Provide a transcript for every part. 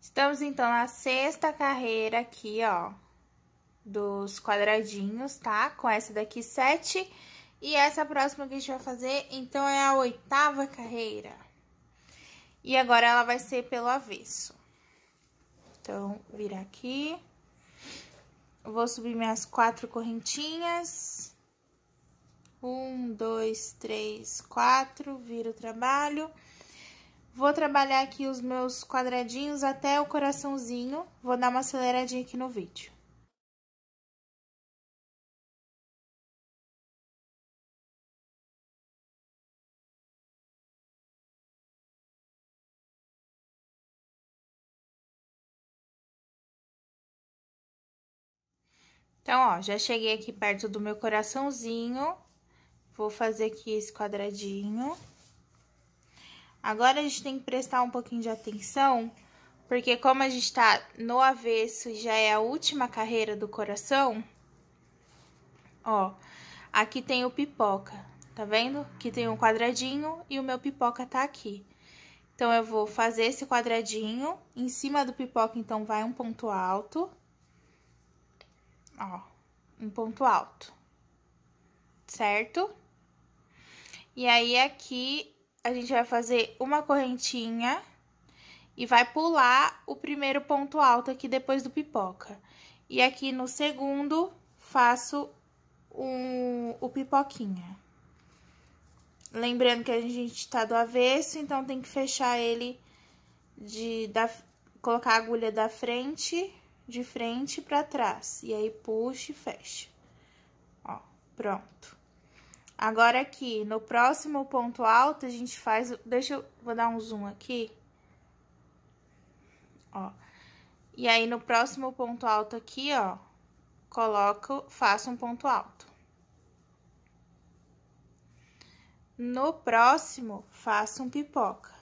Estamos, então, na sexta carreira aqui, ó, dos quadradinhos, tá? Com essa daqui, sete. E essa próxima que a gente vai fazer, então, é a oitava carreira. E agora, ela vai ser pelo avesso. Então, virar aqui. Vou subir minhas quatro correntinhas. Um, dois, três, quatro, viro o trabalho... Vou trabalhar aqui os meus quadradinhos até o coraçãozinho. Vou dar uma aceleradinha aqui no vídeo. Então, ó, já cheguei aqui perto do meu coraçãozinho. Vou fazer aqui esse quadradinho. Agora a gente tem que prestar um pouquinho de atenção, porque como a gente está no avesso e já é a última carreira do coração, ó, aqui tem o pipoca, tá vendo? Que tem um quadradinho e o meu pipoca tá aqui. Então, eu vou fazer esse quadradinho, em cima do pipoca, então, vai um ponto alto, ó, um ponto alto, certo? E aí, aqui, a gente vai fazer uma correntinha e vai pular o primeiro ponto alto aqui depois do pipoca. E aqui no segundo, faço um, o pipoquinha. Lembrando que a gente tá do avesso, então tem que fechar ele de... Da, colocar a agulha da frente, de frente pra trás. E aí, puxa e fecha. Ó, pronto. Agora aqui, no próximo ponto alto, a gente faz... Deixa eu... Vou dar um zoom aqui. Ó. E aí, no próximo ponto alto aqui, ó, coloco... Faço um ponto alto. No próximo, faço um pipoca.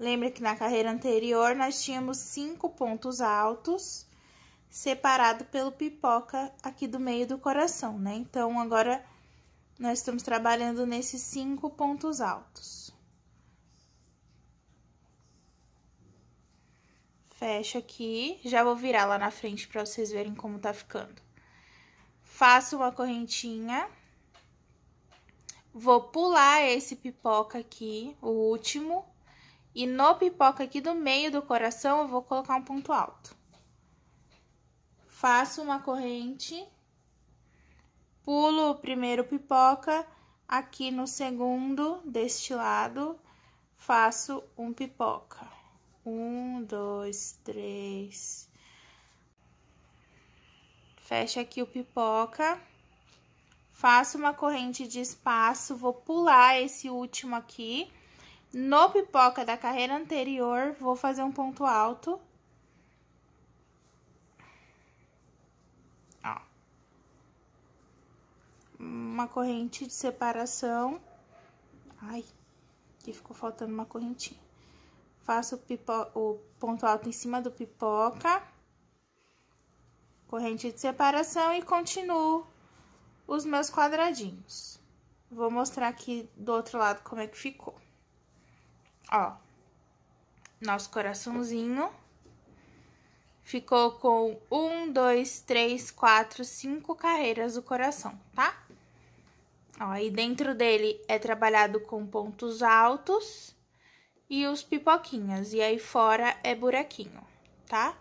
Lembra que na carreira anterior, nós tínhamos cinco pontos altos separado pelo pipoca aqui do meio do coração, né? Então, agora nós estamos trabalhando nesses cinco pontos altos. Fecho aqui, já vou virar lá na frente para vocês verem como tá ficando. Faço uma correntinha. Vou pular esse pipoca aqui, o último. E no pipoca aqui do meio do coração, eu vou colocar um ponto alto. Faço uma corrente pulo o primeiro pipoca, aqui no segundo, deste lado, faço um pipoca. Um, dois, três. Fecho aqui o pipoca. Faço uma corrente de espaço, vou pular esse último aqui. No pipoca da carreira anterior, vou fazer um ponto alto. uma corrente de separação. Ai, aqui ficou faltando uma correntinha. Faço o, o ponto alto em cima do pipoca, corrente de separação e continuo os meus quadradinhos. Vou mostrar aqui do outro lado como é que ficou. Ó, nosso coraçãozinho ficou com um, dois, três, quatro, cinco carreiras do coração, tá? Ó, e dentro dele é trabalhado com pontos altos e os pipoquinhas, e aí fora é buraquinho, tá?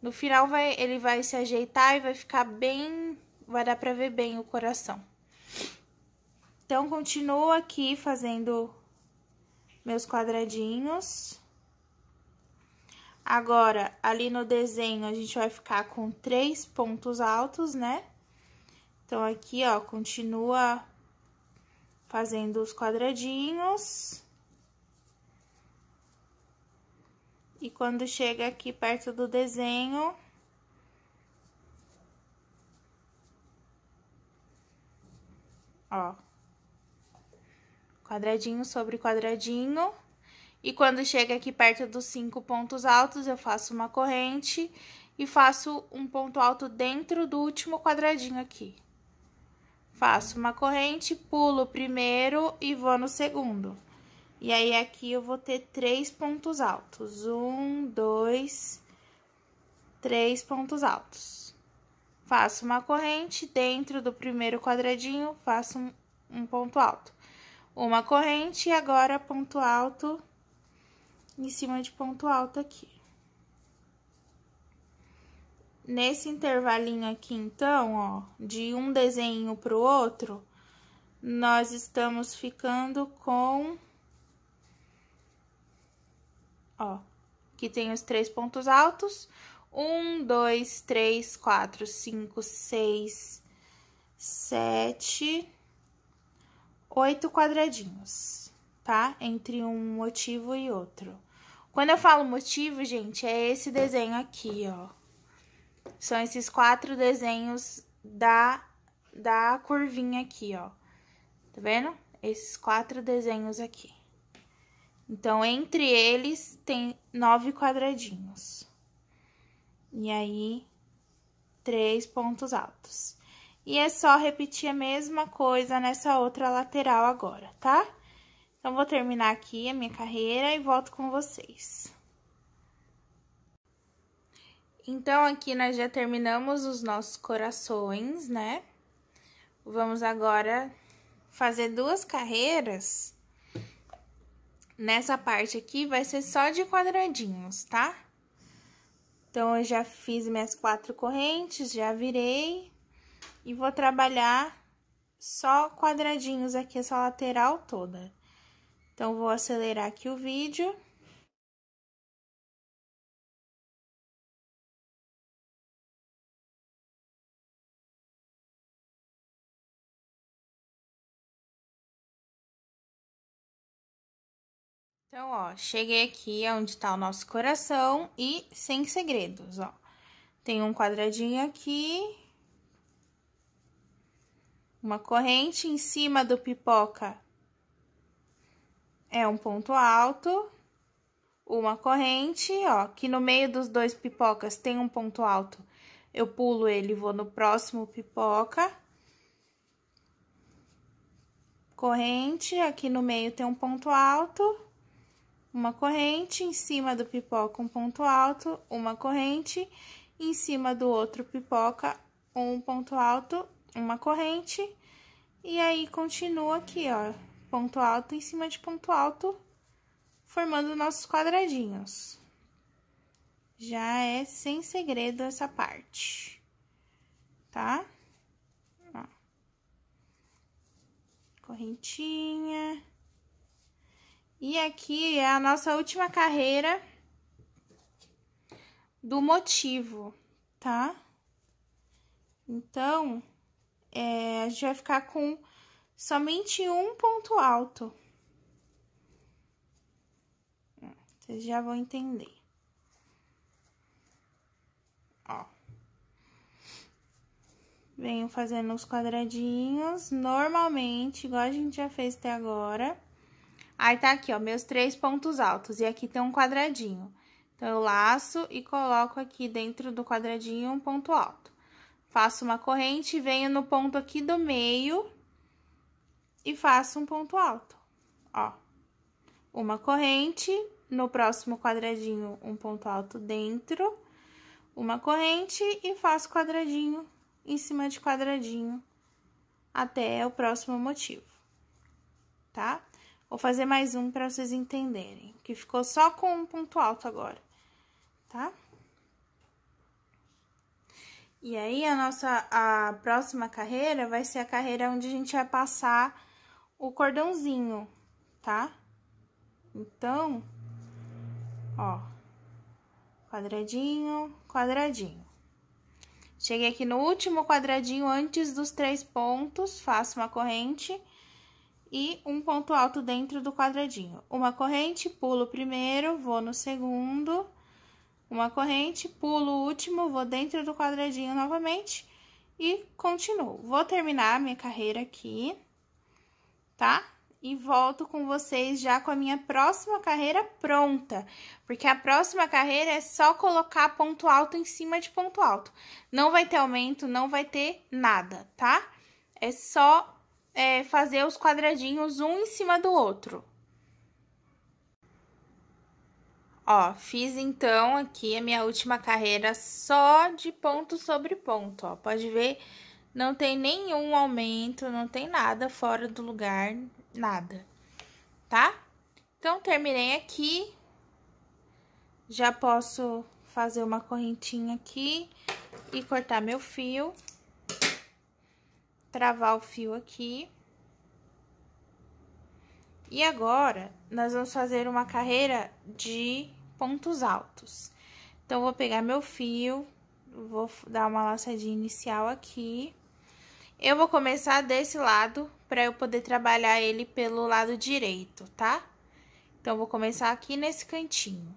No final vai, ele vai se ajeitar e vai ficar bem, vai dar pra ver bem o coração. Então, continuo aqui fazendo meus quadradinhos. Agora, ali no desenho, a gente vai ficar com três pontos altos, né? Então, aqui, ó, continua fazendo os quadradinhos. E quando chega aqui perto do desenho, ó, quadradinho sobre quadradinho. E quando chega aqui perto dos cinco pontos altos, eu faço uma corrente e faço um ponto alto dentro do último quadradinho aqui. Faço uma corrente, pulo o primeiro e vou no segundo. E aí, aqui eu vou ter três pontos altos. Um, dois, três pontos altos. Faço uma corrente dentro do primeiro quadradinho, faço um, um ponto alto. Uma corrente e agora ponto alto em cima de ponto alto aqui. Nesse intervalinho aqui, então, ó, de um desenho pro outro, nós estamos ficando com... Ó, que tem os três pontos altos. Um, dois, três, quatro, cinco, seis, sete, oito quadradinhos, tá? Entre um motivo e outro. Quando eu falo motivo, gente, é esse desenho aqui, ó. São esses quatro desenhos da, da curvinha aqui, ó. Tá vendo? Esses quatro desenhos aqui. Então, entre eles tem nove quadradinhos. E aí, três pontos altos. E é só repetir a mesma coisa nessa outra lateral agora, tá? Então, vou terminar aqui a minha carreira e volto com vocês. Então, aqui nós já terminamos os nossos corações, né? Vamos agora fazer duas carreiras. Nessa parte aqui vai ser só de quadradinhos, tá? Então, eu já fiz minhas quatro correntes, já virei e vou trabalhar só quadradinhos aqui, essa lateral toda. Então, vou acelerar aqui o vídeo. Então, ó, cheguei aqui onde tá o nosso coração e sem segredos, ó. Tem um quadradinho aqui. Uma corrente em cima do pipoca é um ponto alto. Uma corrente, ó, que no meio dos dois pipocas tem um ponto alto. Eu pulo ele e vou no próximo pipoca. Corrente, aqui no meio tem um ponto alto uma corrente, em cima do pipoca um ponto alto, uma corrente, em cima do outro pipoca um ponto alto, uma corrente, e aí continua aqui, ó, ponto alto em cima de ponto alto, formando nossos quadradinhos. Já é sem segredo essa parte, tá? Ó. Correntinha e aqui é a nossa última carreira do motivo, tá? Então, é, a gente vai ficar com somente um ponto alto. Vocês já vão entender. Ó. Venho fazendo os quadradinhos normalmente, igual a gente já fez até agora. Aí tá aqui, ó, meus três pontos altos, e aqui tem um quadradinho. Então, eu laço e coloco aqui dentro do quadradinho um ponto alto. Faço uma corrente, venho no ponto aqui do meio e faço um ponto alto, ó. Uma corrente, no próximo quadradinho, um ponto alto dentro, uma corrente e faço quadradinho em cima de quadradinho até o próximo motivo, tá? Vou fazer mais um para vocês entenderem, que ficou só com um ponto alto agora, tá? E aí, a nossa a próxima carreira vai ser a carreira onde a gente vai passar o cordãozinho, tá? Então, ó, quadradinho, quadradinho. Cheguei aqui no último quadradinho antes dos três pontos, faço uma corrente e um ponto alto dentro do quadradinho. Uma corrente, pulo o primeiro, vou no segundo, uma corrente, pulo o último, vou dentro do quadradinho novamente e continuo. Vou terminar minha carreira aqui, tá? E volto com vocês já com a minha próxima carreira pronta, porque a próxima carreira é só colocar ponto alto em cima de ponto alto. Não vai ter aumento, não vai ter nada, tá? É só é, fazer os quadradinhos um em cima do outro. Ó, fiz então aqui a minha última carreira só de ponto sobre ponto, ó. Pode ver, não tem nenhum aumento, não tem nada fora do lugar, nada, tá? Então, terminei aqui. Já posso fazer uma correntinha aqui e cortar meu fio travar o fio aqui. E agora, nós vamos fazer uma carreira de pontos altos. Então, vou pegar meu fio, vou dar uma laçadinha inicial aqui. Eu vou começar desse lado, para eu poder trabalhar ele pelo lado direito, tá? Então, vou começar aqui nesse cantinho.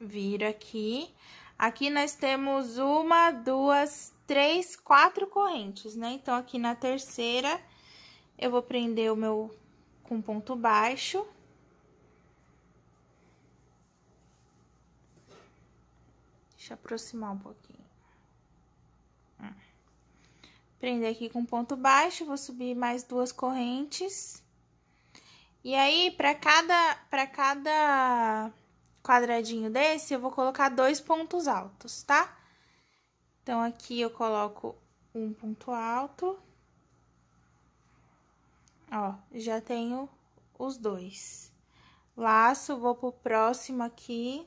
Viro aqui. Aqui nós temos uma, duas, três, quatro correntes, né? Então, aqui na terceira, eu vou prender o meu com ponto baixo. Deixa eu aproximar um pouquinho. Hum. Prender aqui com ponto baixo, vou subir mais duas correntes. E aí, para cada, para cada quadradinho desse, eu vou colocar dois pontos altos, tá? Então, aqui eu coloco um ponto alto. Ó, já tenho os dois. Laço, vou pro próximo aqui.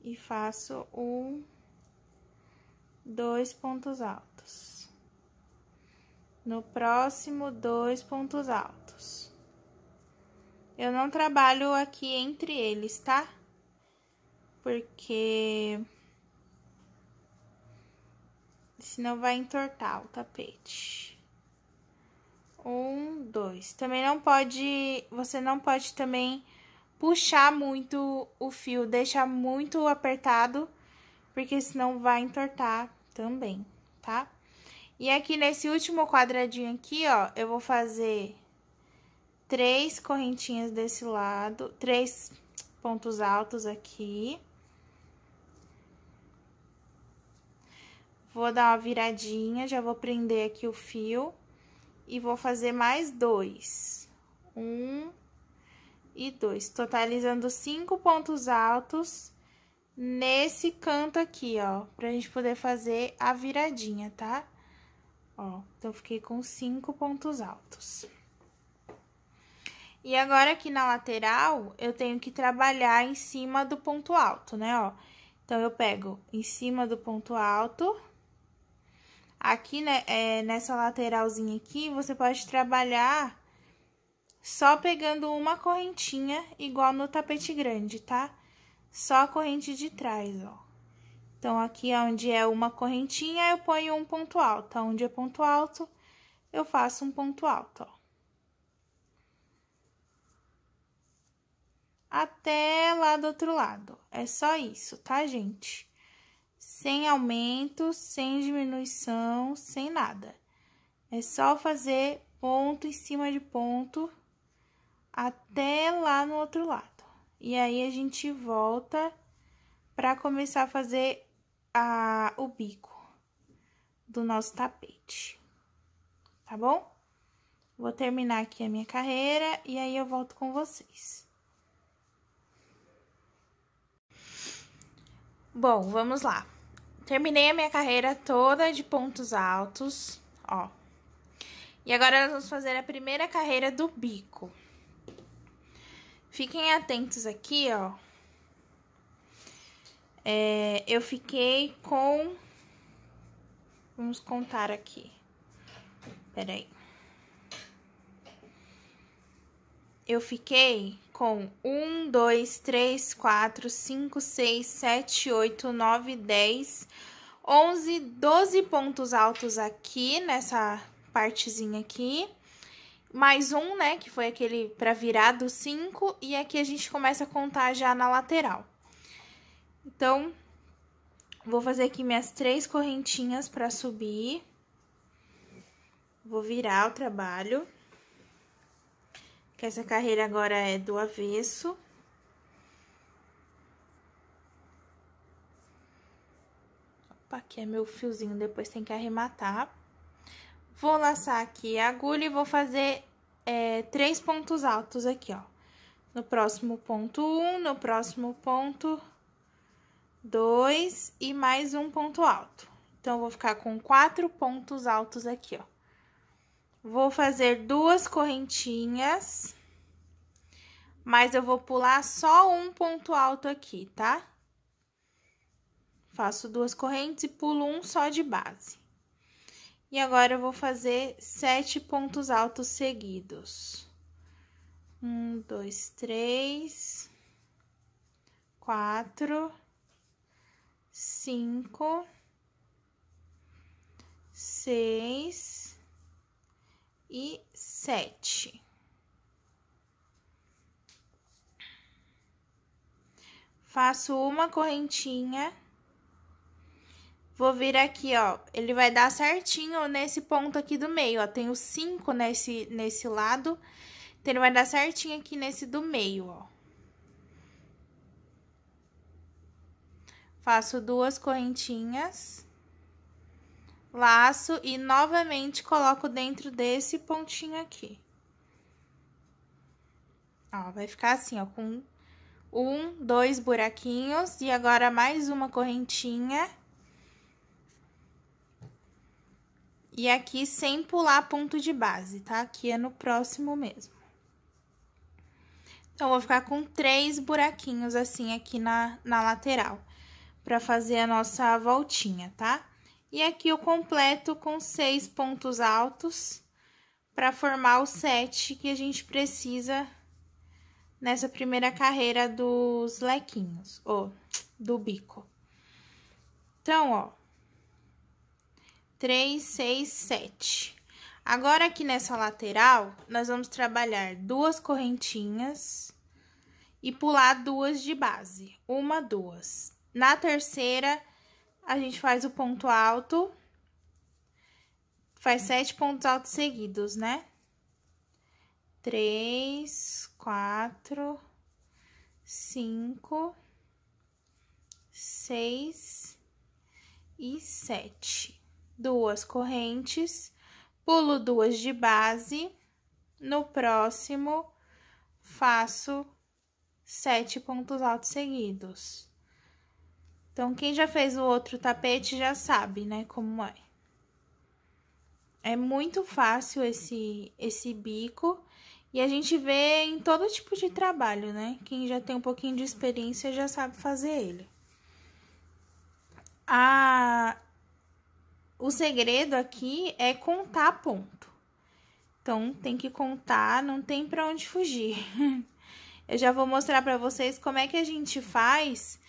E faço um, dois pontos altos. No próximo, dois pontos altos. Eu não trabalho aqui entre eles, tá? Porque senão vai entortar o tapete. Um, dois. Também não pode, você não pode também puxar muito o fio, deixar muito apertado, porque senão vai entortar também, tá? E aqui nesse último quadradinho aqui, ó, eu vou fazer três correntinhas desse lado, três pontos altos aqui. Vou dar uma viradinha, já vou prender aqui o fio e vou fazer mais dois. Um e dois, totalizando cinco pontos altos nesse canto aqui, ó, pra gente poder fazer a viradinha, tá? Ó, então, fiquei com cinco pontos altos. E agora, aqui na lateral, eu tenho que trabalhar em cima do ponto alto, né, ó. Então, eu pego em cima do ponto alto Aqui, né, é, nessa lateralzinha aqui, você pode trabalhar só pegando uma correntinha, igual no tapete grande, tá? Só a corrente de trás, ó. Então, aqui é onde é uma correntinha, eu ponho um ponto alto. Onde é ponto alto, eu faço um ponto alto, ó. Até lá do outro lado. É só isso, tá, gente? sem aumento, sem diminuição, sem nada. É só fazer ponto em cima de ponto até lá no outro lado. E aí, a gente volta para começar a fazer a, o bico do nosso tapete, tá bom? Vou terminar aqui a minha carreira e aí eu volto com vocês. Bom, vamos lá terminei a minha carreira toda de pontos altos, ó. E agora nós vamos fazer a primeira carreira do bico. Fiquem atentos aqui, ó. É, eu fiquei com... Vamos contar aqui. Peraí. Eu fiquei com 1, 2, 3, 4, 5, 6, 7, 8, 9, 10, 11, 12 pontos altos aqui nessa partezinha aqui. Mais um, né, que foi aquele para virar do 5, e aqui a gente começa a contar já na lateral. Então, vou fazer aqui minhas três correntinhas para subir. Vou virar o trabalho que essa carreira agora é do avesso. Opa, aqui é meu fiozinho, depois tem que arrematar. Vou laçar aqui a agulha e vou fazer é, três pontos altos aqui, ó. No próximo ponto um, no próximo ponto dois e mais um ponto alto. Então, vou ficar com quatro pontos altos aqui, ó. Vou fazer duas correntinhas, mas eu vou pular só um ponto alto aqui, tá? Faço duas correntes e pulo um só de base. E agora, eu vou fazer sete pontos altos seguidos. Um, dois, três, quatro, cinco, seis e sete. Faço uma correntinha. Vou vir aqui, ó, ele vai dar certinho nesse ponto aqui do meio, ó, tenho cinco nesse, nesse lado, então ele vai dar certinho aqui nesse do meio, ó. Faço duas correntinhas laço e novamente coloco dentro desse pontinho aqui. Ó, vai ficar assim, ó, com um, dois buraquinhos e agora mais uma correntinha. E aqui sem pular ponto de base, tá? Aqui é no próximo mesmo. Então, vou ficar com três buraquinhos assim aqui na, na lateral, pra fazer a nossa voltinha, tá? Tá? E aqui eu completo com seis pontos altos para formar o sete que a gente precisa nessa primeira carreira dos lequinhos, ou do bico. Então, ó, três, seis, sete. Agora, aqui nessa lateral, nós vamos trabalhar duas correntinhas e pular duas de base. Uma, duas. Na terceira, a gente faz o ponto alto, faz sete pontos altos seguidos, né? Três, quatro, cinco, seis e sete. Duas correntes, pulo duas de base, no próximo faço sete pontos altos seguidos. Então, quem já fez o outro tapete já sabe, né, como é. É muito fácil esse, esse bico e a gente vê em todo tipo de trabalho, né? Quem já tem um pouquinho de experiência já sabe fazer ele. A... O segredo aqui é contar ponto. Então, tem que contar, não tem para onde fugir. Eu já vou mostrar para vocês como é que a gente faz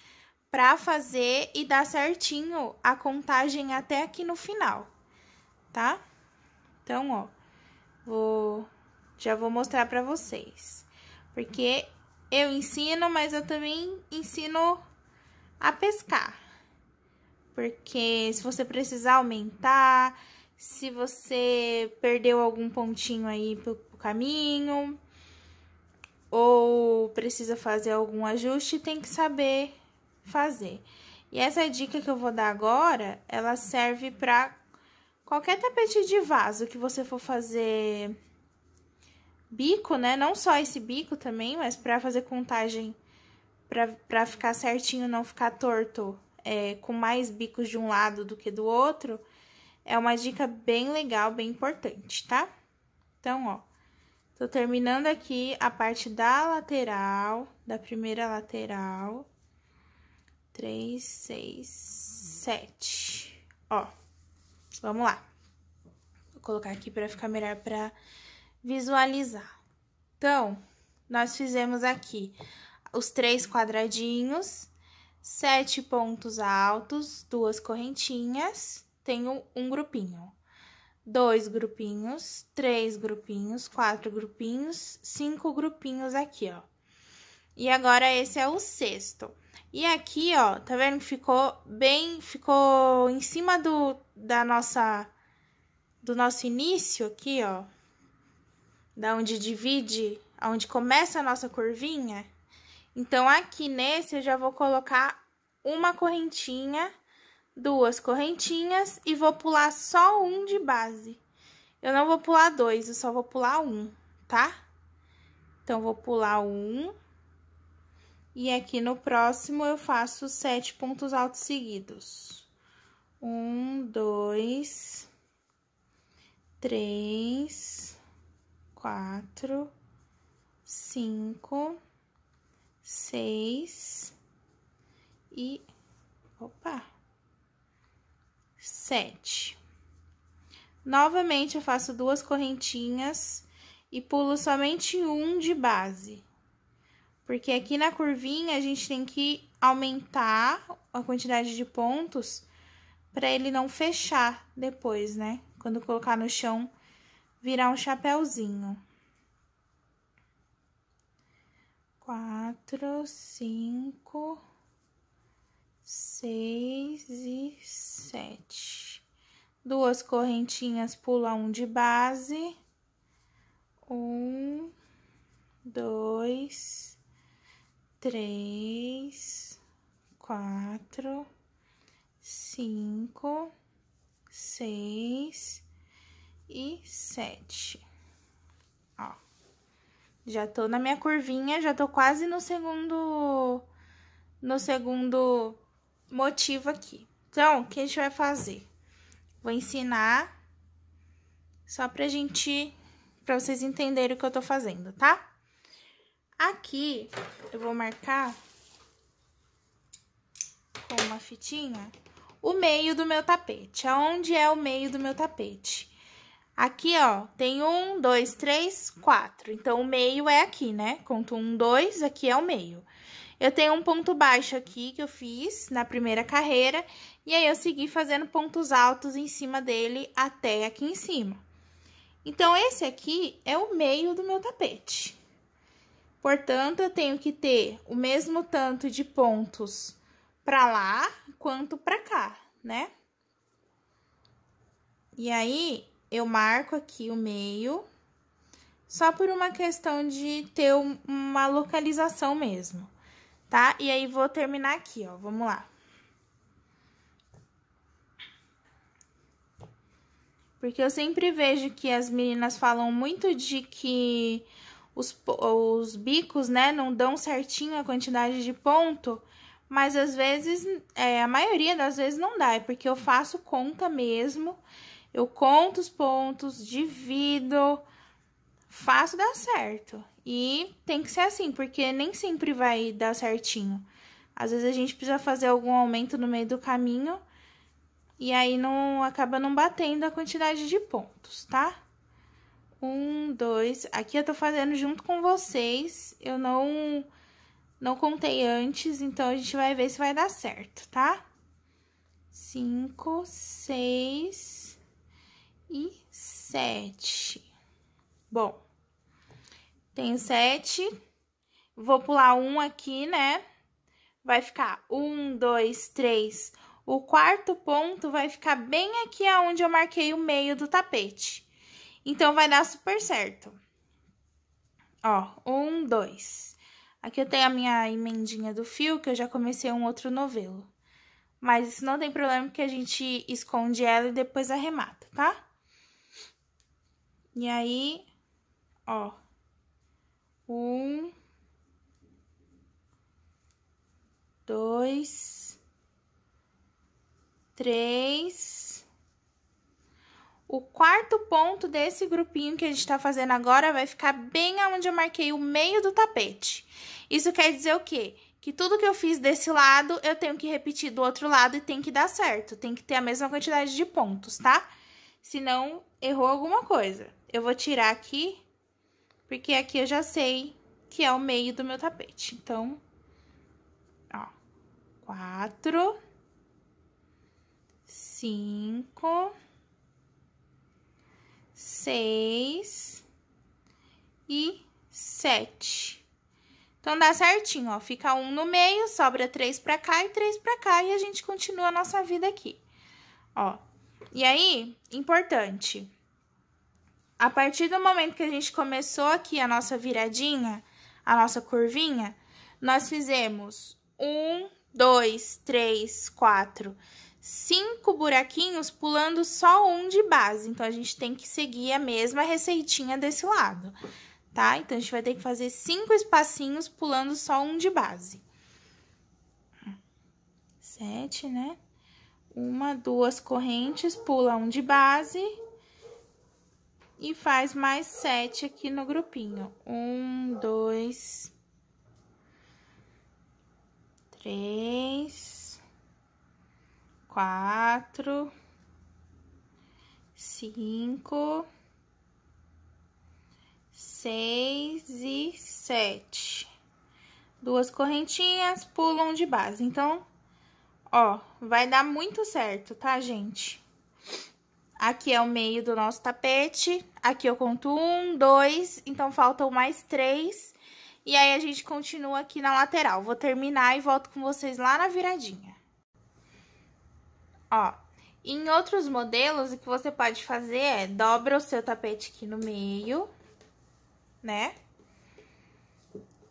para fazer e dar certinho a contagem até aqui no final, tá? Então, ó, vou já vou mostrar para vocês. Porque eu ensino, mas eu também ensino a pescar. Porque se você precisar aumentar, se você perdeu algum pontinho aí pro, pro caminho, ou precisa fazer algum ajuste, tem que saber fazer. E essa dica que eu vou dar agora, ela serve para qualquer tapete de vaso que você for fazer bico, né? Não só esse bico também, mas para fazer contagem para ficar certinho, não ficar torto, é, com mais bicos de um lado do que do outro, é uma dica bem legal, bem importante, tá? Então, ó, tô terminando aqui a parte da lateral, da primeira lateral três, seis, sete. Ó, vamos lá. Vou colocar aqui para ficar melhor para visualizar. Então, nós fizemos aqui os três quadradinhos, sete pontos altos, duas correntinhas, tenho um grupinho. Dois grupinhos, três grupinhos, quatro grupinhos, cinco grupinhos aqui, ó. E agora, esse é o sexto. E aqui, ó, tá vendo que ficou bem, ficou em cima do, da nossa, do nosso início aqui, ó. Da onde divide, aonde começa a nossa curvinha. Então, aqui nesse eu já vou colocar uma correntinha, duas correntinhas e vou pular só um de base. Eu não vou pular dois, eu só vou pular um, tá? Então, vou pular um e aqui no próximo, eu faço sete pontos altos seguidos. Um, dois, três, quatro, cinco, seis e... Opa! Sete. Novamente, eu faço duas correntinhas e pulo somente um de base. Porque aqui na curvinha a gente tem que aumentar a quantidade de pontos para ele não fechar depois, né? Quando colocar no chão, virar um chapéuzinho. Quatro, cinco, seis e sete. Duas correntinhas, pula um de base. Um, dois três, quatro, cinco, seis e sete. Ó, já tô na minha curvinha, já tô quase no segundo, no segundo motivo aqui. Então, o que a gente vai fazer? Vou ensinar só pra gente, pra vocês entenderem o que eu tô fazendo, tá? Aqui eu vou marcar com uma fitinha o meio do meu tapete. Aonde é o meio do meu tapete? Aqui, ó, tem um, dois, três, quatro. Então, o meio é aqui, né? Conto um, dois, aqui é o meio. Eu tenho um ponto baixo aqui que eu fiz na primeira carreira. E aí, eu segui fazendo pontos altos em cima dele até aqui em cima. Então, esse aqui é o meio do meu tapete. Portanto, eu tenho que ter o mesmo tanto de pontos para lá quanto para cá, né? E aí, eu marco aqui o meio, só por uma questão de ter uma localização mesmo, tá? E aí, vou terminar aqui, ó, vamos lá. Porque eu sempre vejo que as meninas falam muito de que os, os bicos, né, não dão certinho a quantidade de ponto, mas às vezes, é, a maioria das vezes não dá, é porque eu faço conta mesmo, eu conto os pontos, divido, faço dar certo. E tem que ser assim, porque nem sempre vai dar certinho. Às vezes a gente precisa fazer algum aumento no meio do caminho e aí não acaba não batendo a quantidade de pontos, tá? Um, dois. Aqui eu tô fazendo junto com vocês. Eu não, não contei antes, então a gente vai ver se vai dar certo, tá? Cinco, seis e sete. Bom, tenho sete. Vou pular um aqui, né? Vai ficar um, dois, três. O quarto ponto vai ficar bem aqui aonde eu marquei o meio do tapete. Então, vai dar super certo. Ó, um, dois. Aqui eu tenho a minha emendinha do fio, que eu já comecei um outro novelo. Mas isso não tem problema, porque a gente esconde ela e depois arremata, tá? E aí, ó. Um. Dois. Três o quarto ponto desse grupinho que a gente está fazendo agora vai ficar bem aonde eu marquei o meio do tapete. Isso quer dizer o quê? Que tudo que eu fiz desse lado, eu tenho que repetir do outro lado e tem que dar certo. Tem que ter a mesma quantidade de pontos, tá? Senão, errou alguma coisa. Eu vou tirar aqui, porque aqui eu já sei que é o meio do meu tapete. Então, ó, quatro, cinco seis e sete. Então, dá certinho, ó. Fica um no meio, sobra três pra cá e três pra cá, e a gente continua a nossa vida aqui, ó. E aí, importante, a partir do momento que a gente começou aqui a nossa viradinha, a nossa curvinha, nós fizemos um, dois, três, quatro, cinco buraquinhos pulando só um de base. Então, a gente tem que seguir a mesma receitinha desse lado, tá? Então, a gente vai ter que fazer cinco espacinhos pulando só um de base. Sete, né? Uma, duas correntes, pula um de base e faz mais sete aqui no grupinho. Um, dois, três quatro, cinco, seis e sete. Duas correntinhas, pulam de base. Então, ó, vai dar muito certo, tá, gente? Aqui é o meio do nosso tapete. Aqui eu conto um, dois, então faltam mais três. E aí, a gente continua aqui na lateral. Vou terminar e volto com vocês lá na viradinha. Ó, em outros modelos, o que você pode fazer é dobra o seu tapete aqui no meio, né?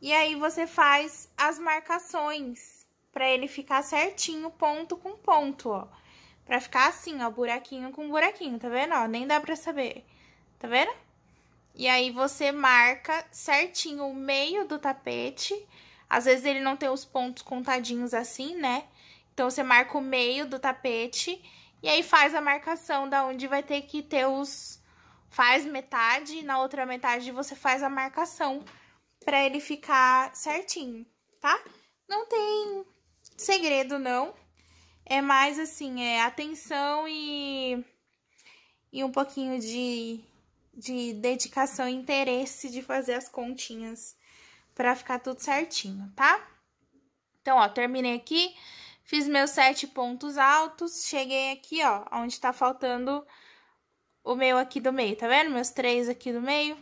E aí você faz as marcações para ele ficar certinho, ponto com ponto, ó. Pra ficar assim, ó, buraquinho com buraquinho, tá vendo? Ó, nem dá pra saber, tá vendo? E aí você marca certinho o meio do tapete. Às vezes ele não tem os pontos contadinhos assim, né? Então, você marca o meio do tapete e aí faz a marcação da onde vai ter que ter os... Faz metade e na outra metade você faz a marcação pra ele ficar certinho, tá? Não tem segredo, não. É mais assim, é atenção e, e um pouquinho de, de dedicação e interesse de fazer as continhas pra ficar tudo certinho, tá? Então, ó, terminei aqui. Fiz meus sete pontos altos, cheguei aqui, ó, onde tá faltando o meu aqui do meio, tá vendo? Meus três aqui do meio.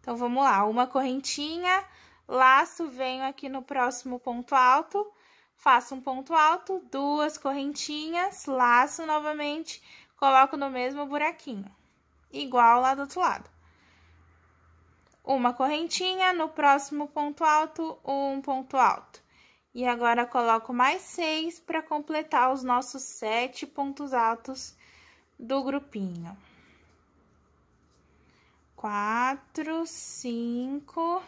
Então, vamos lá, uma correntinha, laço, venho aqui no próximo ponto alto, faço um ponto alto, duas correntinhas, laço novamente, coloco no mesmo buraquinho, igual lá do outro lado. Uma correntinha, no próximo ponto alto, um ponto alto. E agora, coloco mais seis para completar os nossos sete pontos altos do grupinho. Quatro, cinco,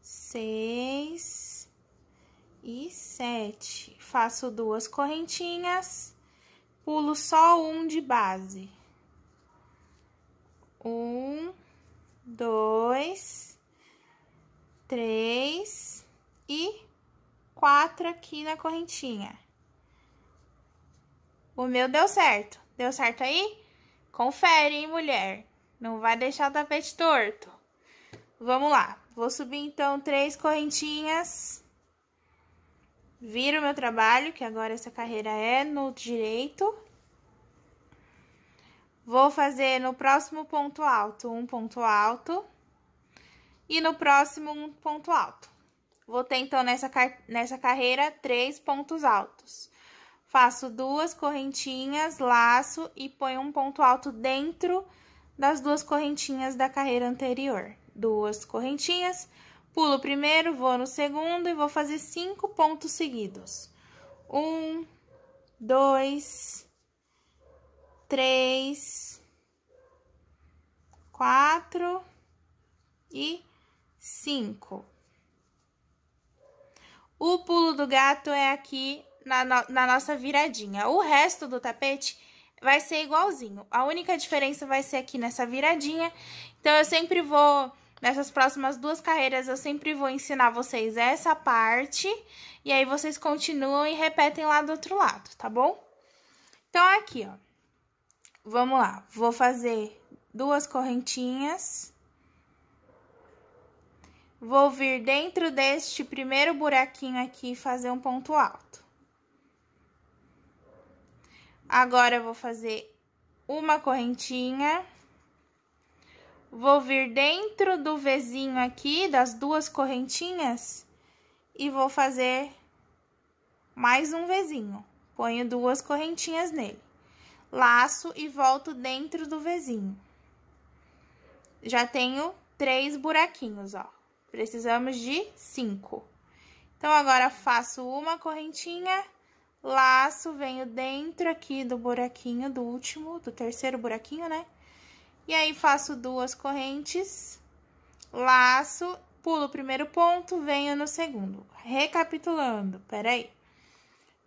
seis e sete. Faço duas correntinhas, pulo só um de base. Um, dois, três e quatro aqui na correntinha. O meu deu certo. Deu certo aí? Confere, hein, mulher? Não vai deixar o tapete torto. Vamos lá. Vou subir, então, três correntinhas. Viro o meu trabalho, que agora essa carreira é no direito. Vou fazer no próximo ponto alto um ponto alto. E no próximo um ponto alto. Vou ter, então, nessa, nessa carreira, três pontos altos. Faço duas correntinhas, laço e ponho um ponto alto dentro das duas correntinhas da carreira anterior. Duas correntinhas, pulo o primeiro, vou no segundo e vou fazer cinco pontos seguidos. Um, dois, três, quatro e cinco. O pulo do gato é aqui na, no na nossa viradinha. O resto do tapete vai ser igualzinho. A única diferença vai ser aqui nessa viradinha. Então, eu sempre vou... Nessas próximas duas carreiras, eu sempre vou ensinar vocês essa parte. E aí, vocês continuam e repetem lá do outro lado, tá bom? Então, aqui, ó. Vamos lá. Vou fazer duas correntinhas. Vou vir dentro deste primeiro buraquinho aqui e fazer um ponto alto. Agora, vou fazer uma correntinha. Vou vir dentro do vizinho aqui, das duas correntinhas, e vou fazer mais um vizinho. Ponho duas correntinhas nele. Laço e volto dentro do vizinho. Já tenho três buraquinhos, ó. Precisamos de cinco. Então, agora faço uma correntinha, laço, venho dentro aqui do buraquinho do último, do terceiro buraquinho, né? E aí, faço duas correntes, laço, pulo o primeiro ponto, venho no segundo. Recapitulando, peraí.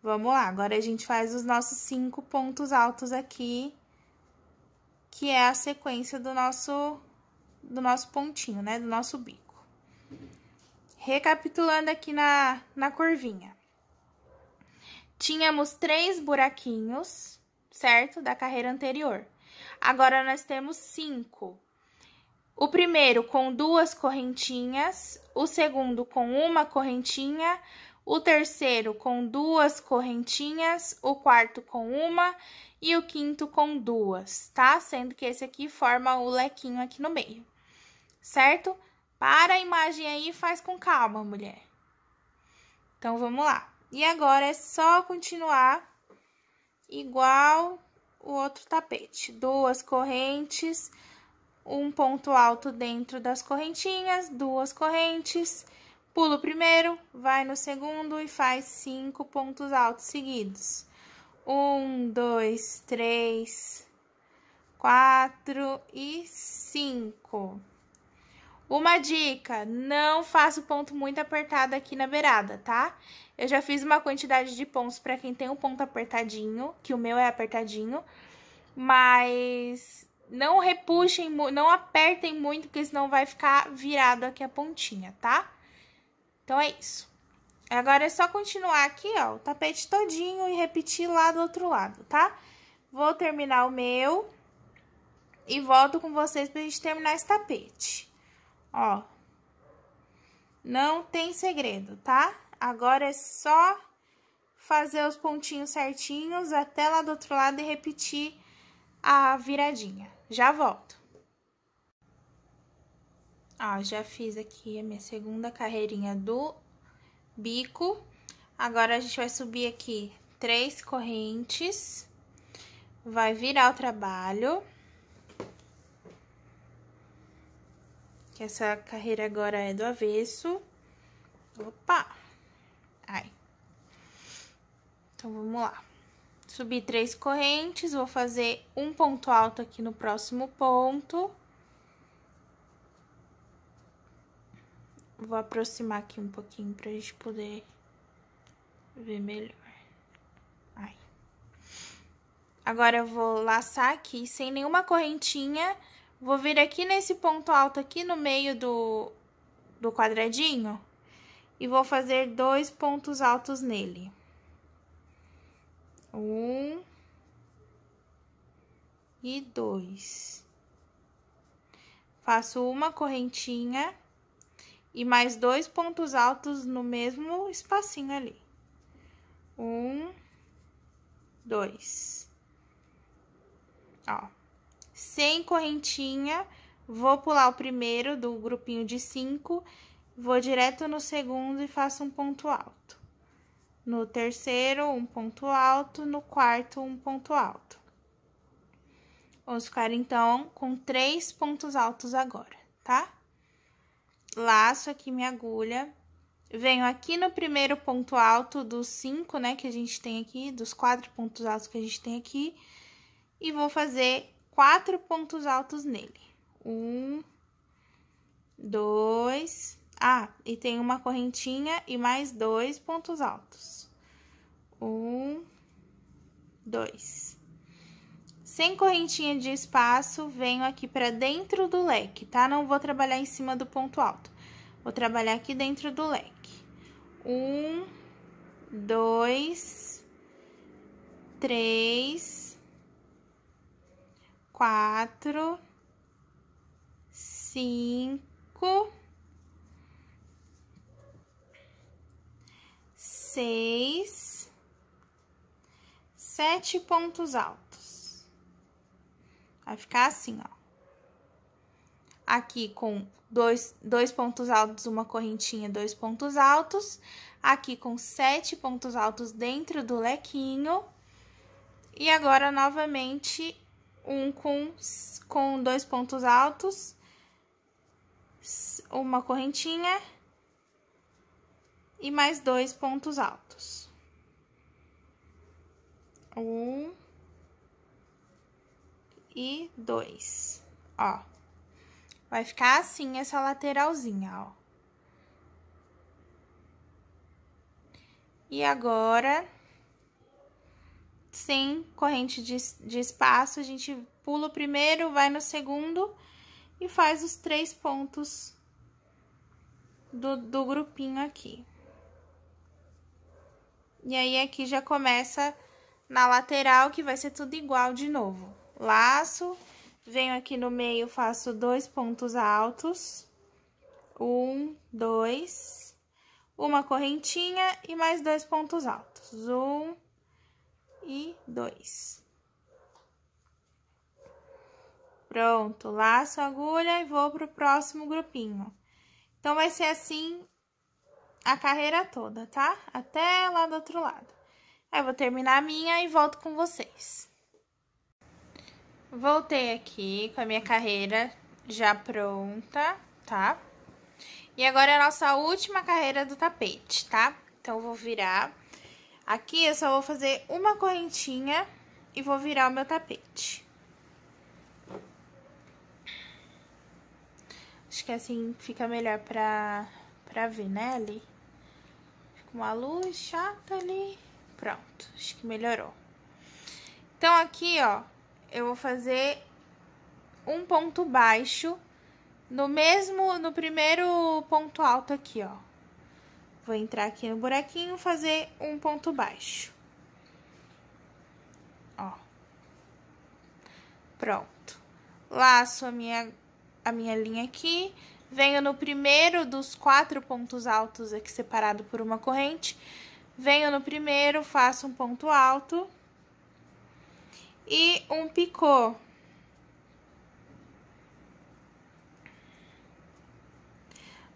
Vamos lá, agora a gente faz os nossos cinco pontos altos aqui, que é a sequência do nosso, do nosso pontinho, né? Do nosso bico recapitulando aqui na, na curvinha. Tínhamos três buraquinhos, certo? Da carreira anterior. Agora, nós temos cinco. O primeiro com duas correntinhas, o segundo com uma correntinha, o terceiro com duas correntinhas, o quarto com uma e o quinto com duas, tá? Sendo que esse aqui forma o lequinho aqui no meio, certo? Para a imagem aí e faz com calma, mulher. Então vamos lá. E agora é só continuar igual o outro tapete. Duas correntes, um ponto alto dentro das correntinhas, duas correntes. pulo o primeiro, vai no segundo e faz cinco pontos altos seguidos. Um, dois, três, quatro e cinco. Uma dica, não faça o ponto muito apertado aqui na beirada, tá? Eu já fiz uma quantidade de pontos para quem tem um ponto apertadinho, que o meu é apertadinho, mas não repuxem, não apertem muito, porque senão vai ficar virado aqui a pontinha, tá? Então é isso. Agora é só continuar aqui, ó, o tapete todinho e repetir lá do outro lado, tá? Vou terminar o meu e volto com vocês pra gente terminar esse tapete. Ó. Não tem segredo, tá? Agora é só fazer os pontinhos certinhos até lá do outro lado e repetir a viradinha. Já volto. Ó, já fiz aqui a minha segunda carreirinha do bico. Agora, a gente vai subir aqui três correntes, vai virar o trabalho... Que essa carreira agora é do avesso. Opa! Ai. Então, vamos lá. Subi três correntes, vou fazer um ponto alto aqui no próximo ponto. Vou aproximar aqui um pouquinho pra gente poder ver melhor. Ai. Agora eu vou laçar aqui sem nenhuma correntinha Vou vir aqui nesse ponto alto aqui no meio do, do quadradinho e vou fazer dois pontos altos nele. Um e dois. Faço uma correntinha e mais dois pontos altos no mesmo espacinho ali. Um, dois. Ó, sem correntinha, vou pular o primeiro do grupinho de cinco, vou direto no segundo e faço um ponto alto. No terceiro, um ponto alto, no quarto, um ponto alto. Vamos ficar, então, com três pontos altos agora, tá? Laço aqui minha agulha, venho aqui no primeiro ponto alto dos cinco, né, que a gente tem aqui, dos quatro pontos altos que a gente tem aqui, e vou fazer quatro pontos altos nele. Um, dois. Ah, e tem uma correntinha e mais dois pontos altos. Um, dois. Sem correntinha de espaço, venho aqui para dentro do leque, tá? Não vou trabalhar em cima do ponto alto. Vou trabalhar aqui dentro do leque. Um, dois, três quatro, cinco, seis, sete pontos altos. Vai ficar assim, ó. Aqui com dois, dois pontos altos, uma correntinha, dois pontos altos. Aqui com sete pontos altos dentro do lequinho. E agora, novamente, um com, com dois pontos altos, uma correntinha e mais dois pontos altos. Um e dois, ó. Vai ficar assim essa lateralzinha, ó. E agora, sem corrente de, de espaço, a gente pula o primeiro, vai no segundo e faz os três pontos do, do grupinho aqui. E aí, aqui já começa na lateral, que vai ser tudo igual de novo. Laço, venho aqui no meio, faço dois pontos altos. Um, dois, uma correntinha e mais dois pontos altos. Um, e dois. Pronto, laço a agulha e vou pro próximo grupinho. Então, vai ser assim a carreira toda, tá? Até lá do outro lado. Aí, vou terminar a minha e volto com vocês. Voltei aqui com a minha carreira já pronta, tá? E agora é a nossa última carreira do tapete, tá? Então, vou virar... Aqui eu só vou fazer uma correntinha e vou virar o meu tapete. Acho que assim fica melhor pra, pra ver, né, ali? Fica uma luz chata ali. Pronto, acho que melhorou. Então, aqui, ó, eu vou fazer um ponto baixo no mesmo, no primeiro ponto alto aqui, ó. Vou entrar aqui no buraquinho, fazer um ponto baixo. Ó. Pronto. Laço a minha, a minha linha aqui, venho no primeiro dos quatro pontos altos aqui separado por uma corrente, venho no primeiro, faço um ponto alto e um picô.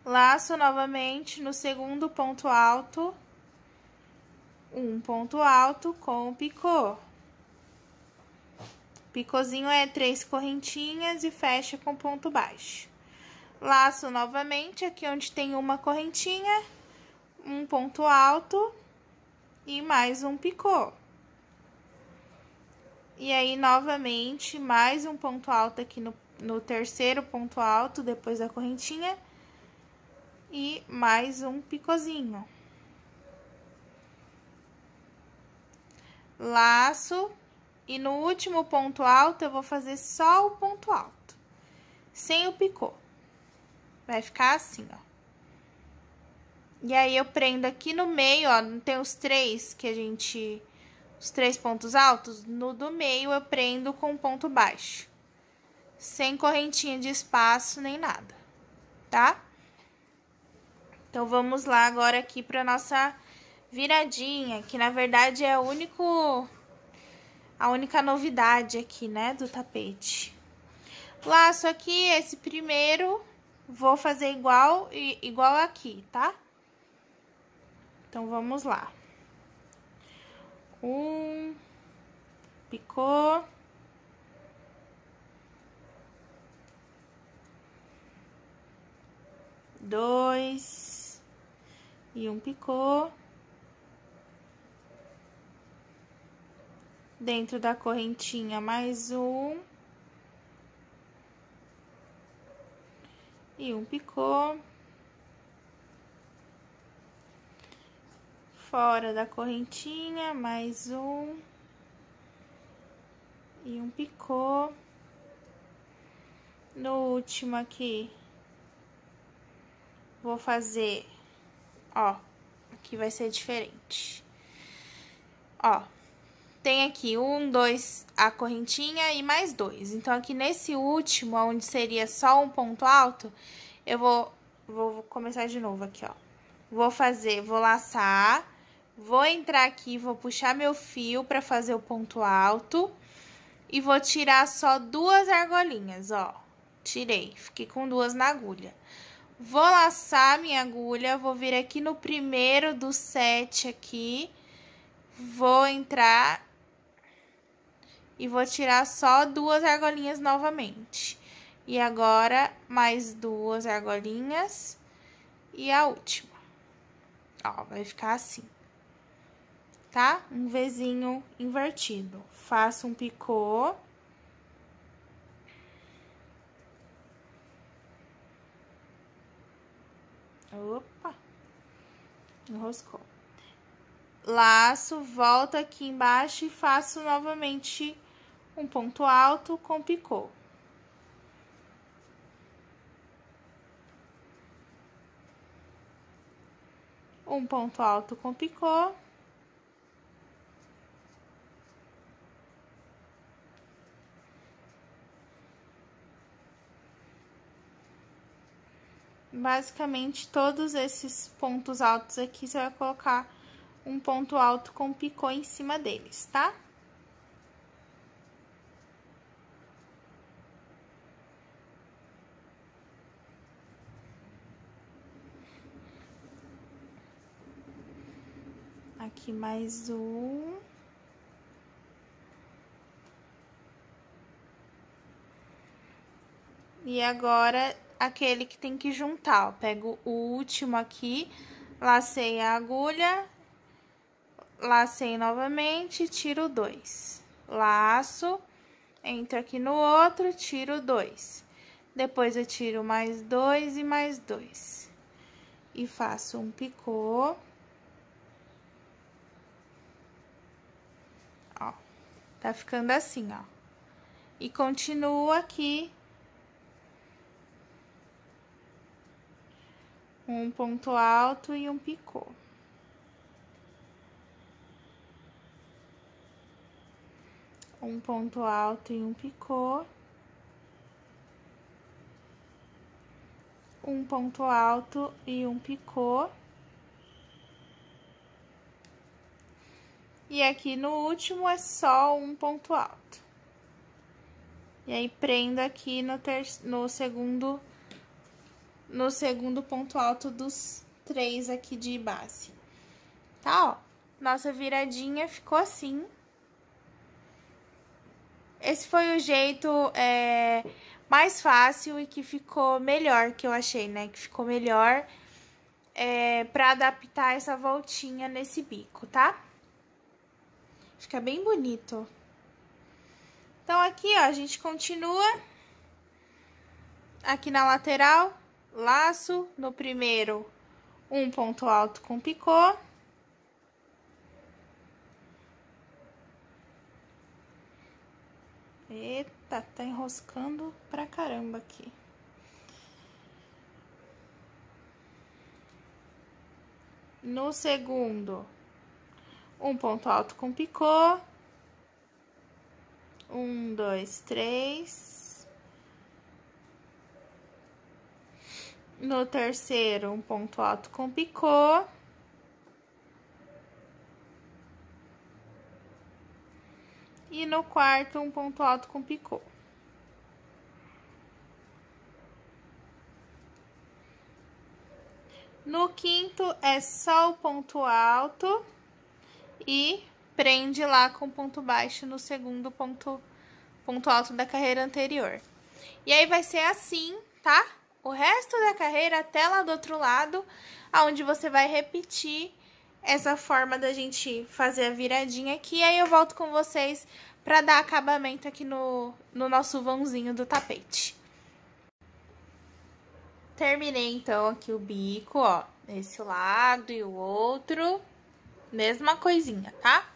laço novamente no segundo ponto alto, um ponto alto com picô. Picôzinho é três correntinhas e fecha com ponto baixo. Laço novamente aqui onde tem uma correntinha, um ponto alto e mais um picô. E aí, novamente, mais um ponto alto aqui no, no terceiro ponto alto, depois da correntinha e mais um picôzinho. Laço, e no último ponto alto, eu vou fazer só o ponto alto, sem o picô. Vai ficar assim, ó. E aí, eu prendo aqui no meio, ó, não tem os três que a gente... Os três pontos altos? No do meio, eu prendo com ponto baixo. Sem correntinha de espaço, nem nada, tá? Tá? Então, vamos lá agora aqui para nossa viradinha, que na verdade é a, único, a única novidade aqui, né, do tapete. Laço aqui, esse primeiro, vou fazer igual, igual aqui, tá? Então, vamos lá. Um, picou... Dois e um picô. Dentro da correntinha, mais um. E um picô. Fora da correntinha, mais um. E um picô. No último aqui, vou fazer Ó, aqui vai ser diferente. Ó, tem aqui um, dois, a correntinha e mais dois. Então, aqui nesse último, onde seria só um ponto alto, eu vou, vou começar de novo aqui, ó. Vou fazer, vou laçar, vou entrar aqui, vou puxar meu fio pra fazer o ponto alto. E vou tirar só duas argolinhas, ó. Tirei, fiquei com duas na agulha. Vou laçar minha agulha, vou vir aqui no primeiro do sete aqui, vou entrar e vou tirar só duas argolinhas novamente. E agora, mais duas argolinhas e a última. Ó, vai ficar assim, tá? Um Vzinho invertido. Faço um picô. Opa! Enroscou. Laço, volta aqui embaixo e faço novamente um ponto alto com picô. Um ponto alto com picô. basicamente todos esses pontos altos aqui, você vai colocar um ponto alto com picô em cima deles, tá? Aqui mais um. E agora, aquele que tem que juntar. Ó. Pego o último aqui, lacei a agulha, lacei novamente, tiro dois. Laço, entro aqui no outro, tiro dois. Depois eu tiro mais dois e mais dois. E faço um picô. Ó, tá ficando assim, ó. E continuo aqui um ponto alto e um picô. Um ponto alto e um picô. Um ponto alto e um picô. E aqui no último é só um ponto alto. E aí, prendo aqui no, ter... no segundo no segundo ponto alto dos três aqui de base. Tá, ó. Nossa viradinha ficou assim. Esse foi o jeito é, mais fácil e que ficou melhor, que eu achei, né? Que ficou melhor é, pra adaptar essa voltinha nesse bico, tá? Fica bem bonito. Então, aqui, ó, a gente continua aqui na lateral laço, no primeiro um ponto alto com picô. Eita, tá enroscando pra caramba aqui. No segundo, um ponto alto com picô. Um, dois, três. No terceiro, um ponto alto com picô. E no quarto, um ponto alto com picô. No quinto, é só o ponto alto e prende lá com ponto baixo no segundo ponto, ponto alto da carreira anterior. E aí vai ser assim, tá? o resto da carreira até lá do outro lado, aonde você vai repetir essa forma da gente fazer a viradinha aqui. Aí eu volto com vocês para dar acabamento aqui no, no nosso vãozinho do tapete. Terminei então aqui o bico, ó, esse lado e o outro, mesma coisinha, tá?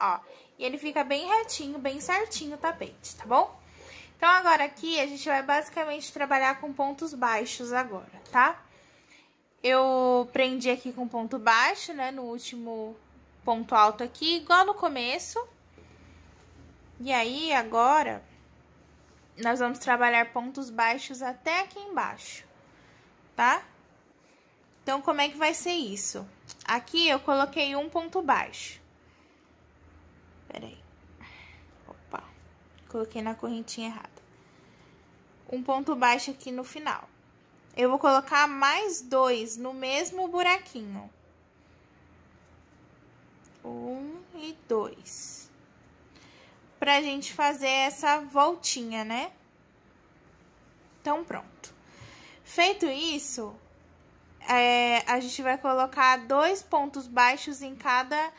Ó, e ele fica bem retinho, bem certinho o tapete, tá bom? Então, agora aqui, a gente vai basicamente trabalhar com pontos baixos agora, tá? Eu prendi aqui com ponto baixo, né, no último ponto alto aqui, igual no começo. E aí, agora, nós vamos trabalhar pontos baixos até aqui embaixo, tá? Então, como é que vai ser isso? Aqui, eu coloquei um ponto baixo. Peraí. Opa, coloquei na correntinha errada um ponto baixo aqui no final. Eu vou colocar mais dois no mesmo buraquinho. Um e dois. Pra gente fazer essa voltinha, né? Então, pronto. Feito isso, é, a gente vai colocar dois pontos baixos em cada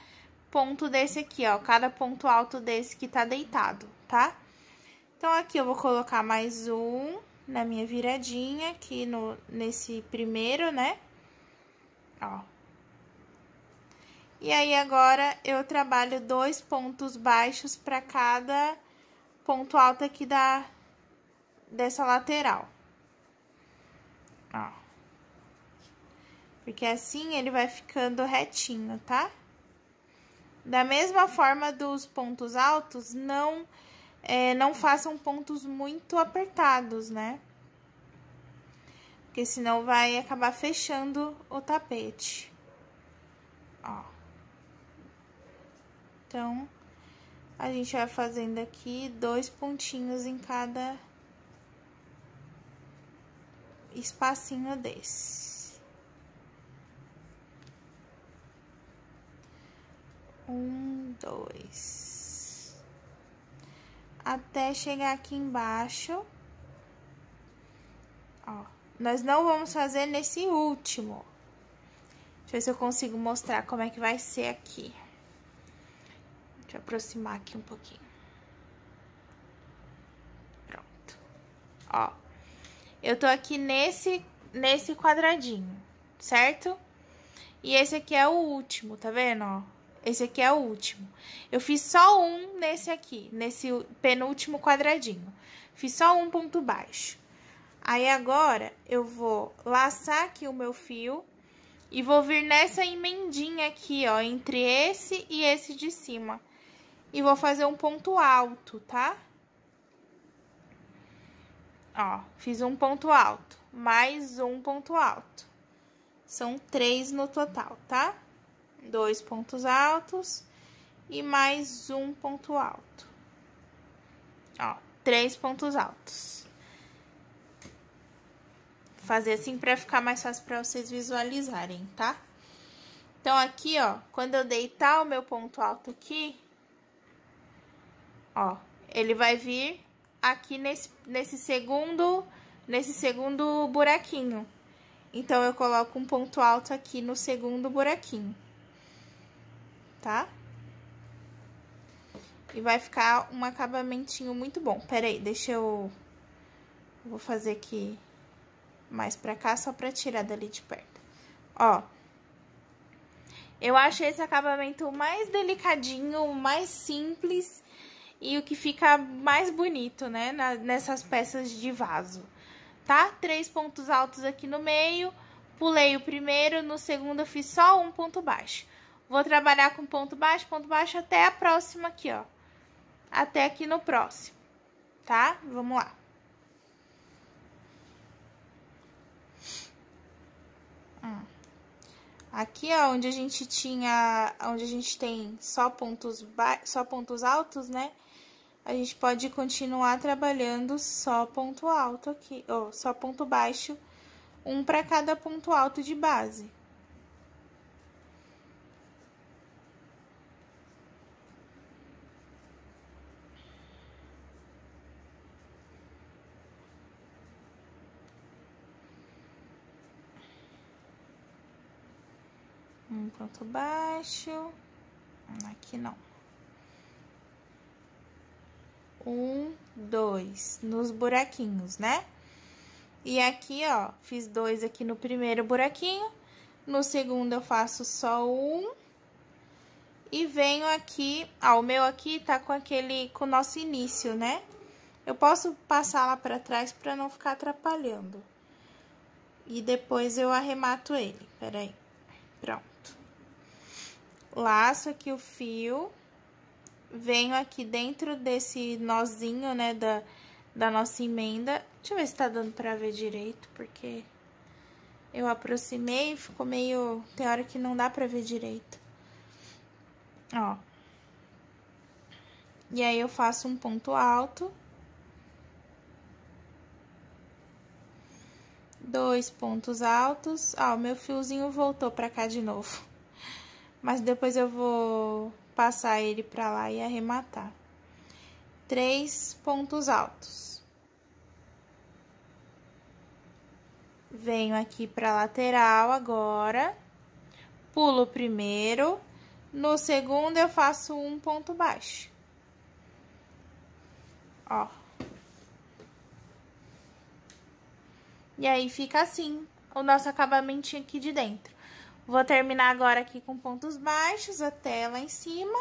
ponto desse aqui, ó. Cada ponto alto desse que tá deitado, tá? Então, aqui eu vou colocar mais um na minha viradinha, aqui no, nesse primeiro, né? Ó. E aí, agora, eu trabalho dois pontos baixos para cada ponto alto aqui da, dessa lateral. Ó. Porque assim ele vai ficando retinho, tá? Da mesma forma dos pontos altos, não é, não façam pontos muito apertados, né? Porque senão vai acabar fechando o tapete. Ó. Então, a gente vai fazendo aqui dois pontinhos em cada espacinho desse. Um, dois até chegar aqui embaixo. Ó, nós não vamos fazer nesse último. Deixa eu ver se eu consigo mostrar como é que vai ser aqui. Deixa eu aproximar aqui um pouquinho. Pronto. Ó, eu tô aqui nesse, nesse quadradinho, certo? E esse aqui é o último, tá vendo, ó? Esse aqui é o último. Eu fiz só um nesse aqui, nesse penúltimo quadradinho. Fiz só um ponto baixo. Aí, agora, eu vou laçar aqui o meu fio e vou vir nessa emendinha aqui, ó, entre esse e esse de cima. E vou fazer um ponto alto, tá? Ó, fiz um ponto alto, mais um ponto alto. São três no total, tá? dois pontos altos e mais um ponto alto. Ó, três pontos altos. Vou fazer assim para ficar mais fácil para vocês visualizarem, tá? Então, aqui, ó, quando eu deitar o meu ponto alto aqui, ó, ele vai vir aqui nesse, nesse segundo, nesse segundo buraquinho. Então, eu coloco um ponto alto aqui no segundo buraquinho tá? E vai ficar um acabamentinho muito bom. Pera aí, deixa eu... Vou fazer aqui mais pra cá, só pra tirar dali de perto. Ó. Eu achei esse acabamento mais delicadinho, mais simples e o que fica mais bonito, né? Na, nessas peças de vaso, tá? Três pontos altos aqui no meio, pulei o primeiro, no segundo eu fiz só um ponto baixo. Vou trabalhar com ponto baixo, ponto baixo até a próxima aqui, ó. Até aqui no próximo, tá? Vamos lá. Hum. Aqui, ó, onde a gente tinha, onde a gente tem só pontos, só pontos altos, né? A gente pode continuar trabalhando só ponto alto aqui, ó, só ponto baixo, um para cada ponto alto de base. ponto baixo. Aqui não. Um, dois, nos buraquinhos, né? E aqui, ó, fiz dois aqui no primeiro buraquinho. No segundo eu faço só um. E venho aqui, ó, ah, o meu aqui tá com aquele, com o nosso início, né? Eu posso passar lá pra trás pra não ficar atrapalhando. E depois eu arremato ele, peraí. Pronto laço aqui o fio, venho aqui dentro desse nozinho, né, da, da nossa emenda. Deixa eu ver se tá dando pra ver direito, porque eu aproximei, ficou meio... Tem hora que não dá pra ver direito. Ó. E aí, eu faço um ponto alto. Dois pontos altos. Ó, o meu fiozinho voltou pra cá de novo mas depois eu vou passar ele para lá e arrematar. Três pontos altos. Venho aqui para lateral agora, pulo primeiro, no segundo eu faço um ponto baixo. Ó. E aí fica assim o nosso acabamento aqui de dentro. Vou terminar agora aqui com pontos baixos até lá em cima.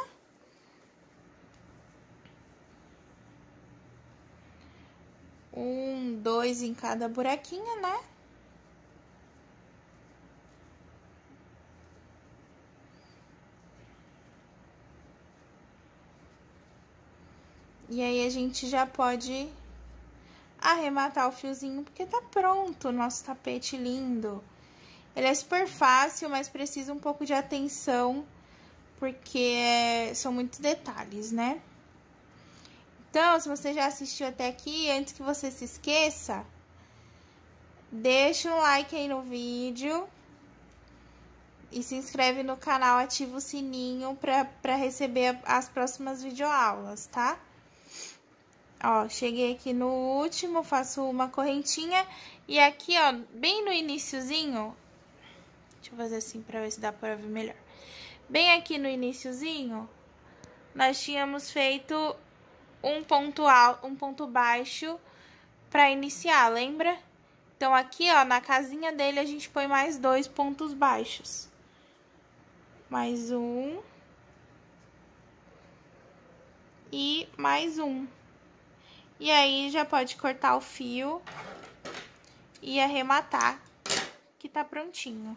Um, dois em cada buraquinho, né? E aí, a gente já pode arrematar o fiozinho, porque tá pronto o nosso tapete lindo. Ele é super fácil, mas precisa um pouco de atenção, porque é, são muitos detalhes, né? Então, se você já assistiu até aqui, antes que você se esqueça, deixa um like aí no vídeo e se inscreve no canal, ativa o sininho para receber as próximas videoaulas, tá? Ó, cheguei aqui no último, faço uma correntinha e aqui, ó, bem no iníciozinho, Deixa eu fazer assim pra ver se dá pra ver melhor. Bem aqui no iníciozinho, nós tínhamos feito um ponto alto, um ponto baixo para iniciar, lembra? Então aqui, ó, na casinha dele a gente põe mais dois pontos baixos. Mais um. E mais um. E aí já pode cortar o fio e arrematar que tá prontinho.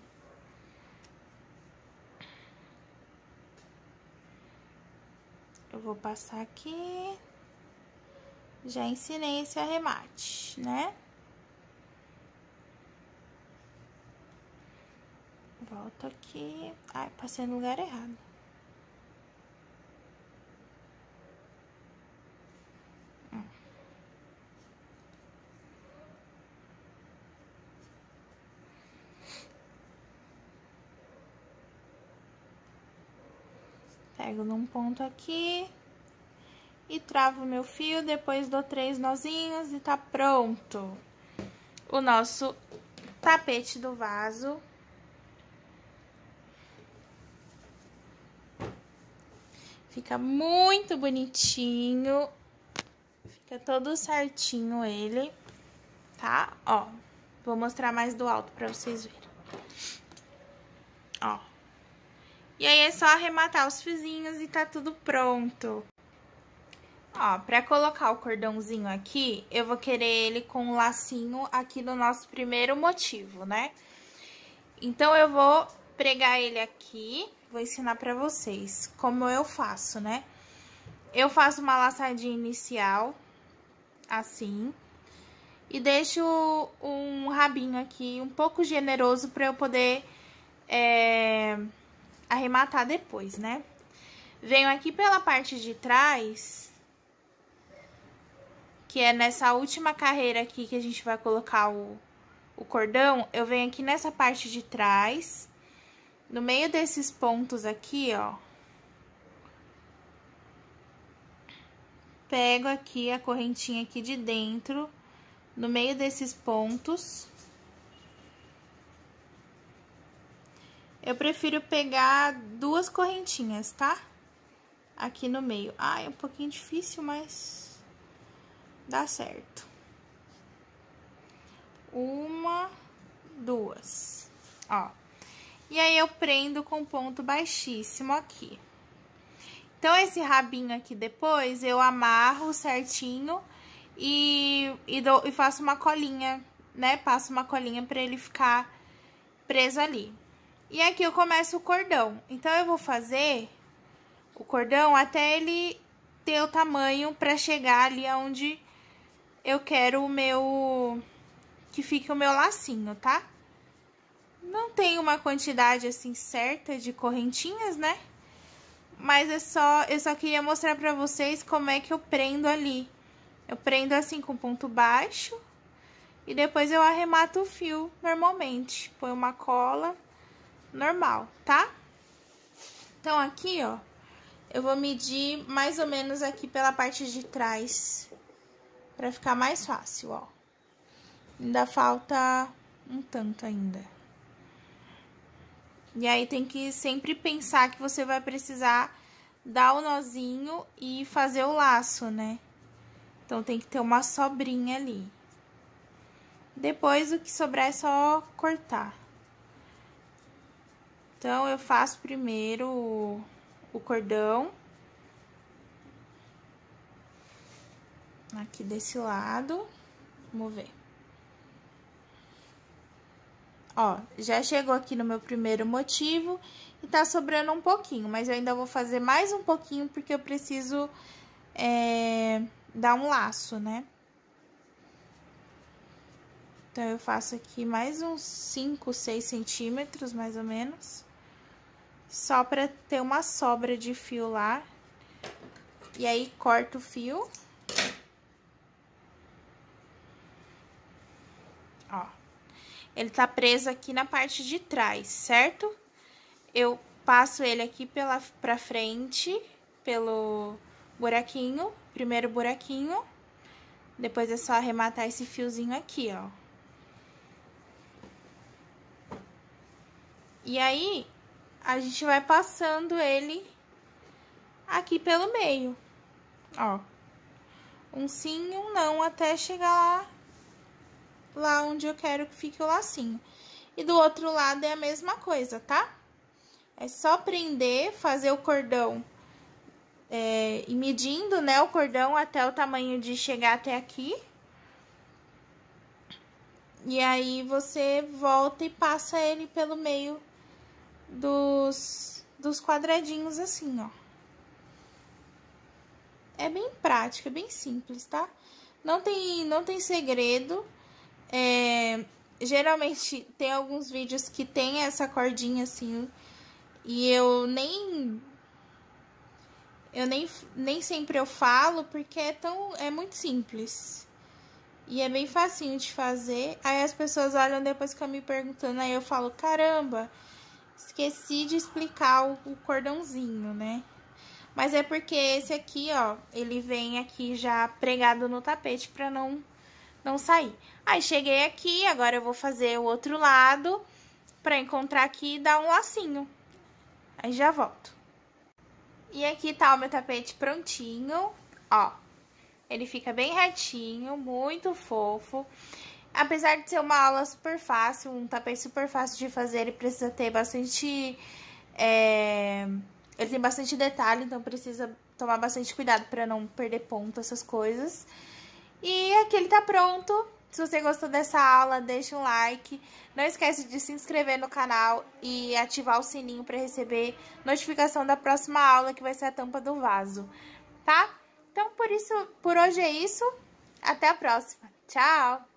Eu vou passar aqui. Já ensinei esse arremate, né? Volto aqui. Ai, passei no lugar errado. Pego num ponto aqui e travo meu fio, depois dou três nozinhos e tá pronto. O nosso tapete do vaso. Fica muito bonitinho. Fica todo certinho ele, tá? Ó, vou mostrar mais do alto pra vocês verem. Ó. E aí é só arrematar os fiozinhos e tá tudo pronto. Ó, pra colocar o cordãozinho aqui, eu vou querer ele com um lacinho aqui no nosso primeiro motivo, né? Então, eu vou pregar ele aqui, vou ensinar pra vocês como eu faço, né? Eu faço uma laçadinha inicial, assim, e deixo um rabinho aqui um pouco generoso pra eu poder... É arrematar depois, né? Venho aqui pela parte de trás, que é nessa última carreira aqui que a gente vai colocar o, o cordão, eu venho aqui nessa parte de trás, no meio desses pontos aqui, ó. Pego aqui a correntinha aqui de dentro, no meio desses pontos... Eu prefiro pegar duas correntinhas, tá? Aqui no meio. Ah, é um pouquinho difícil, mas dá certo. Uma, duas, ó. E aí, eu prendo com ponto baixíssimo aqui. Então, esse rabinho aqui depois, eu amarro certinho e, e, dou, e faço uma colinha, né? Passo uma colinha pra ele ficar preso ali. E aqui eu começo o cordão. Então, eu vou fazer o cordão até ele ter o tamanho para chegar ali aonde eu quero o meu... que fique o meu lacinho, tá? Não tem uma quantidade, assim, certa de correntinhas, né? Mas é só... eu só queria mostrar pra vocês como é que eu prendo ali. Eu prendo assim com ponto baixo e depois eu arremato o fio normalmente. Põe uma cola normal, tá? Então, aqui, ó, eu vou medir mais ou menos aqui pela parte de trás, pra ficar mais fácil, ó. Ainda falta um tanto ainda. E aí, tem que sempre pensar que você vai precisar dar o nozinho e fazer o laço, né? Então, tem que ter uma sobrinha ali. Depois, o que sobrar é só cortar. Então, eu faço primeiro o cordão. Aqui desse lado. Vamos ver. Ó, já chegou aqui no meu primeiro motivo e tá sobrando um pouquinho, mas eu ainda vou fazer mais um pouquinho porque eu preciso é, dar um laço, né? Então, eu faço aqui mais uns 5, 6 centímetros, mais ou menos só pra ter uma sobra de fio lá. E aí, corto o fio. Ó. Ele tá preso aqui na parte de trás, certo? Eu passo ele aqui pela, pra frente, pelo buraquinho, primeiro buraquinho. Depois é só arrematar esse fiozinho aqui, ó. E aí, a gente vai passando ele aqui pelo meio, ó. Um sim e um não até chegar lá, lá onde eu quero que fique o lacinho. E do outro lado é a mesma coisa, tá? É só prender, fazer o cordão é, e medindo, né, o cordão até o tamanho de chegar até aqui. E aí, você volta e passa ele pelo meio dos, dos quadradinhos assim, ó. É bem prática, é bem simples, tá? Não tem, não tem segredo. É, geralmente tem alguns vídeos que tem essa cordinha assim e eu nem eu nem, nem sempre eu falo porque é tão é muito simples e é bem facinho de fazer aí as pessoas olham depois que eu me perguntando aí eu falo caramba esqueci de explicar o, o cordãozinho, né? Mas é porque esse aqui, ó, ele vem aqui já pregado no tapete pra não, não sair. Aí, cheguei aqui, agora eu vou fazer o outro lado pra encontrar aqui e dar um lacinho. Aí, já volto. E aqui tá o meu tapete prontinho, ó. Ele fica bem retinho, muito fofo. Apesar de ser uma aula super fácil, um tapete super fácil de fazer, ele precisa ter bastante. É... Ele tem bastante detalhe, então precisa tomar bastante cuidado para não perder ponto, essas coisas. E aqui ele tá pronto. Se você gostou dessa aula, deixa um like. Não esquece de se inscrever no canal e ativar o sininho para receber notificação da próxima aula, que vai ser a tampa do vaso, tá? Então, por isso, por hoje é isso. Até a próxima. Tchau!